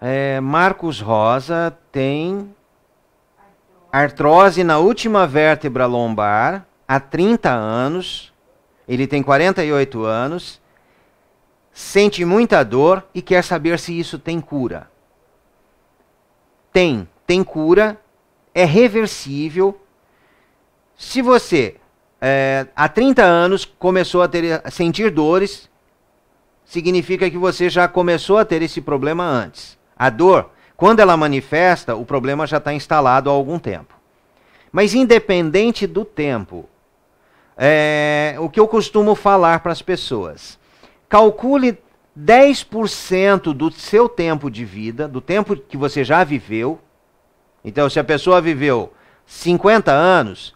É, Marcos Rosa tem artrose na última vértebra lombar há 30 anos. Ele tem 48 anos, sente muita dor e quer saber se isso tem cura. Tem, tem cura, é reversível. Se você é, há 30 anos começou a, ter, a sentir dores, significa que você já começou a ter esse problema antes. A dor, quando ela manifesta, o problema já está instalado há algum tempo. Mas independente do tempo, é, o que eu costumo falar para as pessoas: calcule 10% do seu tempo de vida, do tempo que você já viveu. Então, se a pessoa viveu 50 anos,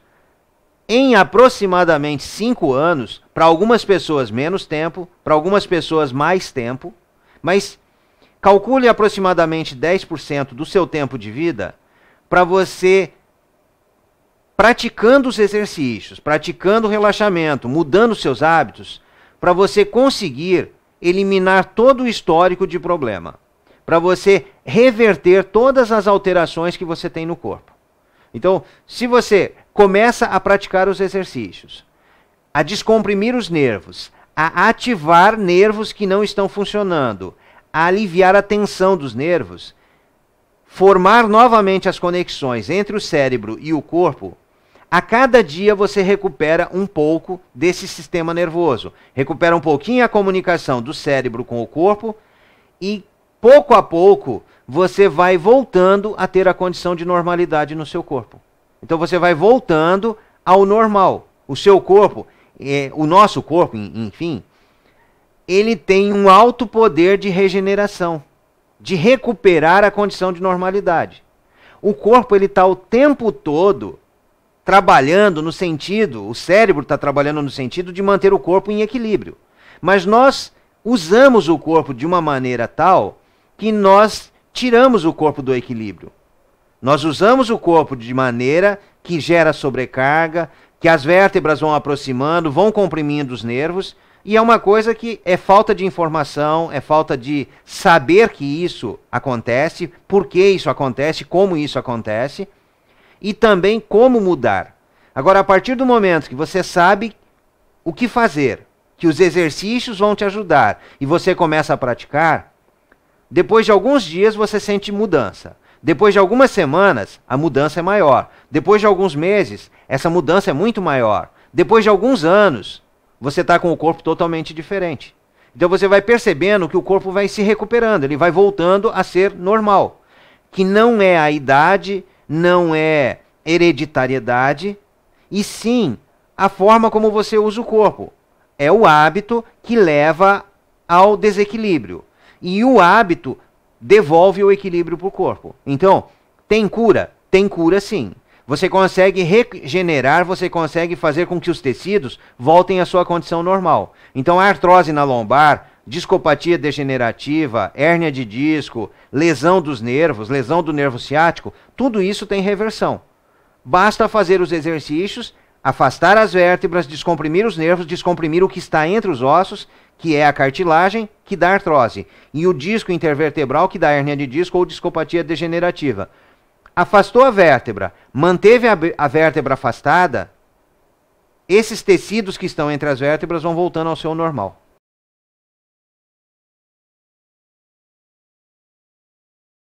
em aproximadamente 5 anos, para algumas pessoas menos tempo, para algumas pessoas mais tempo, mas Calcule aproximadamente 10% do seu tempo de vida para você praticando os exercícios, praticando o relaxamento, mudando seus hábitos, para você conseguir eliminar todo o histórico de problema, para você reverter todas as alterações que você tem no corpo. Então, se você começa a praticar os exercícios, a descomprimir os nervos, a ativar nervos que não estão funcionando, a aliviar a tensão dos nervos, formar novamente as conexões entre o cérebro e o corpo, a cada dia você recupera um pouco desse sistema nervoso. Recupera um pouquinho a comunicação do cérebro com o corpo e pouco a pouco você vai voltando a ter a condição de normalidade no seu corpo. Então você vai voltando ao normal. O seu corpo, é, o nosso corpo, enfim, ele tem um alto poder de regeneração, de recuperar a condição de normalidade. O corpo ele está o tempo todo trabalhando no sentido, o cérebro está trabalhando no sentido de manter o corpo em equilíbrio. Mas nós usamos o corpo de uma maneira tal que nós tiramos o corpo do equilíbrio. Nós usamos o corpo de maneira que gera sobrecarga, que as vértebras vão aproximando, vão comprimindo os nervos, e é uma coisa que é falta de informação, é falta de saber que isso acontece, por que isso acontece, como isso acontece e também como mudar. Agora, a partir do momento que você sabe o que fazer, que os exercícios vão te ajudar e você começa a praticar, depois de alguns dias você sente mudança. Depois de algumas semanas, a mudança é maior. Depois de alguns meses, essa mudança é muito maior. Depois de alguns anos, você está com o corpo totalmente diferente. Então você vai percebendo que o corpo vai se recuperando, ele vai voltando a ser normal. Que não é a idade, não é hereditariedade, e sim a forma como você usa o corpo. É o hábito que leva ao desequilíbrio. E o hábito devolve o equilíbrio para o corpo. Então, tem cura? Tem cura sim. Você consegue regenerar, você consegue fazer com que os tecidos voltem à sua condição normal. Então, a artrose na lombar, discopatia degenerativa, hérnia de disco, lesão dos nervos, lesão do nervo ciático, tudo isso tem reversão. Basta fazer os exercícios, afastar as vértebras, descomprimir os nervos, descomprimir o que está entre os ossos, que é a cartilagem, que dá artrose, e o disco intervertebral, que dá hérnia de disco ou discopatia degenerativa afastou a vértebra, manteve a, a vértebra afastada, esses tecidos que estão entre as vértebras vão voltando ao seu normal.